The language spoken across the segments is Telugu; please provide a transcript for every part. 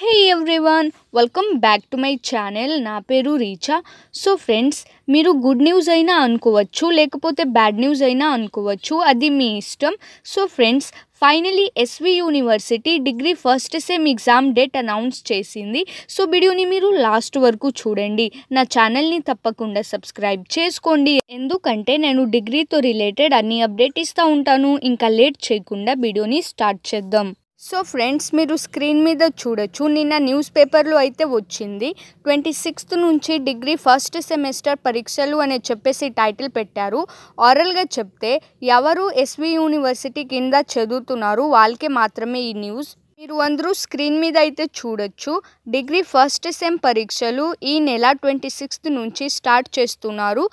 hey everyone welcome back to my channel నా పేరు రీచా సో ఫ్రెండ్స్ మీరు గుడ్ న్యూస్ అయినా అనుకోవచ్చు లేకపోతే బ్యాడ్ న్యూస్ అయినా అనుకోవచ్చు అది మీ ఇష్టం so friends finally SV university degree first sem exam date announce చేసింది సో వీడియోని మీరు లాస్ట్ వరకు చూడండి నా ఛానల్ని తప్పకుండా సబ్స్క్రైబ్ చేసుకోండి ఎందుకంటే నేను డిగ్రీతో రిలేటెడ్ అన్ని అప్డేట్ ఇస్తూ ఉంటాను ఇంకా లేట్ చేయకుండా వీడియోని స్టార్ట్ చేద్దాం సో ఫ్రెండ్స్ మీరు స్క్రీన్ మీద చూడొచ్చు నిన్న న్యూస్ పేపర్లో అయితే వచ్చింది ట్వంటీ సిక్స్త్ నుంచి డిగ్రీ ఫస్ట్ సెమిస్టర్ పరీక్షలు అని చెప్పేసి టైటిల్ పెట్టారు ఆరల్గా చెప్తే ఎవరు ఎస్వి యూనివర్సిటీ కింద చదువుతున్నారు వాళ్ళకే మాత్రమే ఈ న్యూస్ మీరు అందరూ స్క్రీన్ మీద అయితే చూడొచ్చు డిగ్రీ ఫస్ట్ సెమ్ పరీక్షలు ఈ నెల ట్వంటీ సిక్స్త్ నుంచి స్టార్ట్ చేస్తున్నారు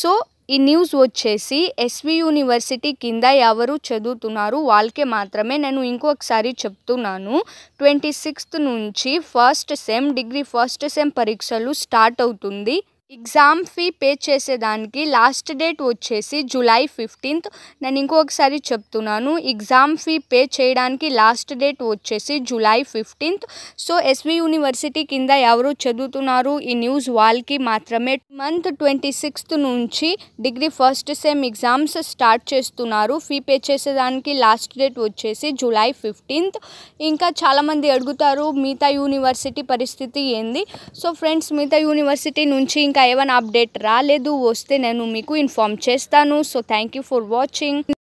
సో ఈ న్యూస్ వచ్చేసి ఎస్వి యూనివర్సిటీ కింద ఎవరు చదువుతున్నారు వాళ్ళకే మాత్రమే నేను ఇంకొకసారి చెప్తున్నాను ట్వంటీ సిక్స్త్ నుంచి first sem degree first sem పరీక్షలు స్టార్ట్ అవుతుంది ఎగ్జామ్ ఫీ పే చేసేదానికి లాస్ట్ డేట్ వచ్చేసి జూలై ఫిఫ్టీన్త్ నేను ఇంకొకసారి చెప్తున్నాను ఎగ్జామ్ ఫీ పే చేయడానికి లాస్ట్ డేట్ వచ్చేసి July fifteenth so SV university కింద ఎవరు చదువుతున్నారు ఈ న్యూస్ వాళ్ళకి మాత్రమే మంత్ ట్వంటీ సిక్స్త్ నుంచి degree first sem exams start చేస్తున్నారు ఫీ పే చేసేదానికి లాస్ట్ డేట్ వచ్చేసి జూలై ఫిఫ్టీన్త్ ఇంకా చాలామంది అడుగుతారు మిగతా యూనివర్సిటీ పరిస్థితి ఏంది సో ఫ్రెండ్స్ మిగతా యూనివర్సిటీ నుంచి ఇంకా ఇంకా ఏమైనా అప్డేట్ రాలేదు వస్తే నేను మీకు ఇన్ఫామ్ చేస్తాను సో థ్యాంక్ ఫర్ వాచింగ్